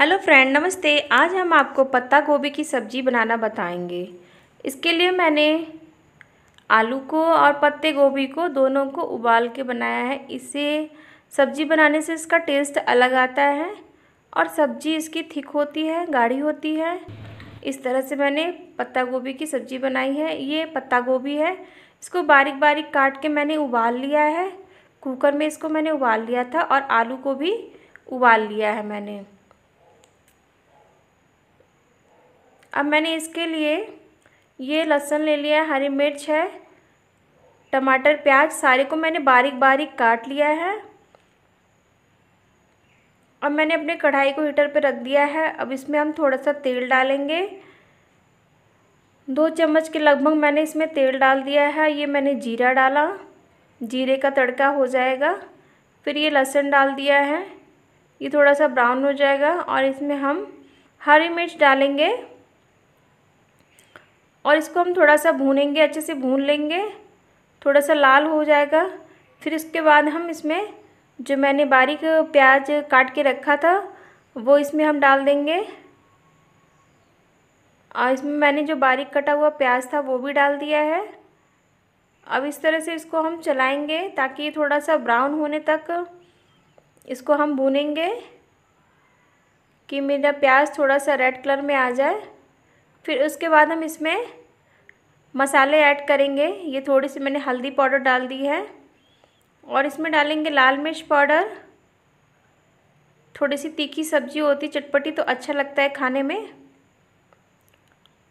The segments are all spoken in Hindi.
हेलो फ्रेंड नमस्ते आज हम आपको पत्ता गोभी की सब्ज़ी बनाना बताएंगे इसके लिए मैंने आलू को और पत्ते गोभी को दोनों को उबाल के बनाया है इसे सब्ज़ी बनाने से इसका टेस्ट अलग आता है और सब्ज़ी इसकी थिक होती है गाढ़ी होती है इस तरह से मैंने पत्ता गोभी की सब्ज़ी बनाई है ये पत्ता गोभी है इसको बारीक बारीक काट के मैंने उबाल लिया है कुकर में इसको मैंने उबाल लिया था और आलू को भी उबाल लिया है मैंने अब मैंने इसके लिए ये लहसुन ले लिया है हरी मिर्च है टमाटर प्याज सारे को मैंने बारीक बारीक काट लिया है अब मैंने अपने कढ़ाई को हीटर पर रख दिया है अब इसमें हम थोड़ा सा तेल डालेंगे दो चम्मच के लगभग मैंने इसमें तेल डाल दिया है ये मैंने जीरा डाला जीरे का तड़का हो जाएगा फिर ये लहसुन डाल दिया है ये थोड़ा सा ब्राउन हो जाएगा और इसमें हम हरी मिर्च डालेंगे और इसको हम थोड़ा सा भूनेंगे अच्छे से भून लेंगे थोड़ा सा लाल हो जाएगा फिर इसके बाद हम इसमें जो मैंने बारीक प्याज काट के रखा था वो इसमें हम डाल देंगे और इसमें मैंने जो बारीक कटा हुआ प्याज था वो भी डाल दिया है अब इस तरह से इसको हम चलाएंगे ताकि ये थोड़ा सा ब्राउन होने तक इसको हम भूनेंगे कि मेरा प्याज थोड़ा सा रेड कलर में आ जाए फिर उसके बाद हम इसमें मसाले ऐड करेंगे ये थोड़ी सी मैंने हल्दी पाउडर डाल दी है और इसमें डालेंगे लाल मिर्च पाउडर थोड़ी सी तीखी सब्जी होती चटपटी तो अच्छा लगता है खाने में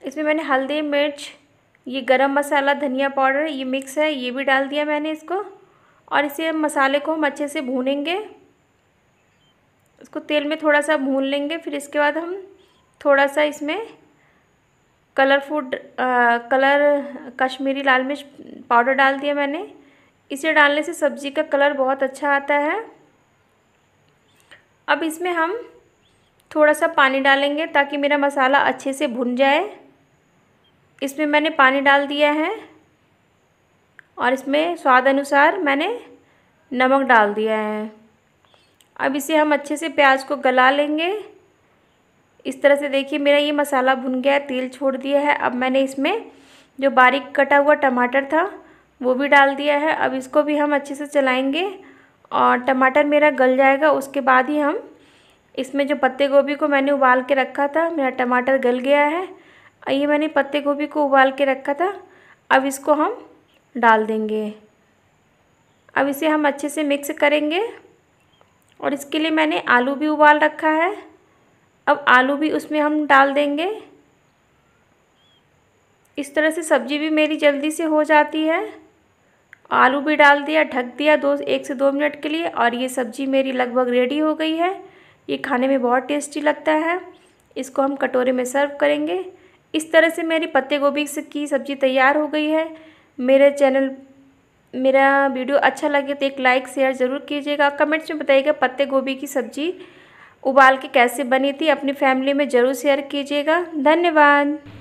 इसमें मैंने हल्दी मिर्च ये गरम मसाला धनिया पाउडर ये मिक्स है ये भी डाल दिया मैंने इसको और इसे मसाले को हम अच्छे से भूनेंगे इसको तेल में थोड़ा सा भून लेंगे फिर इसके बाद हम थोड़ा सा इसमें कलर फूड कलर कश्मीरी लाल मिर्च पाउडर डाल दिया मैंने इसे डालने से सब्ज़ी का कलर बहुत अच्छा आता है अब इसमें हम थोड़ा सा पानी डालेंगे ताकि मेरा मसाला अच्छे से भुन जाए इसमें मैंने पानी डाल दिया है और इसमें स्वाद अनुसार मैंने नमक डाल दिया है अब इसे हम अच्छे से प्याज को गला लेंगे इस तरह से देखिए मेरा ये मसाला भुन गया है तेल छोड़ दिया है अब मैंने इसमें जो बारीक कटा हुआ टमाटर था वो भी डाल दिया है अब इसको भी हम अच्छे से चलाएँगे और टमाटर मेरा गल जाएगा उसके बाद ही हम इसमें जो पत्ते गोभी को मैंने उबाल के रखा था मेरा टमाटर गल गया है ये मैंने पत्ते गोभी को उबाल के रखा था अब इसको हम डाल देंगे अब इसे हम अच्छे से मिक्स करेंगे और इसके लिए मैंने आलू भी उबाल रखा है अब आलू भी उसमें हम डाल देंगे इस तरह से सब्ज़ी भी मेरी जल्दी से हो जाती है आलू भी डाल दिया ढक दिया दो एक से दो मिनट के लिए और ये सब्ज़ी मेरी लगभग रेडी हो गई है ये खाने में बहुत टेस्टी लगता है इसको हम कटोरे में सर्व करेंगे इस तरह से मेरी पत्ते गोभी की सब्ज़ी तैयार हो गई है मेरे चैनल मेरा वीडियो अच्छा लगे तो एक लाइक शेयर ज़रूर कीजिएगा कमेंट्स में बताइएगा पत्ते गोभी की सब्ज़ी उबाल के कैसे बनी थी अपनी फैमिली में ज़रूर शेयर कीजिएगा धन्यवाद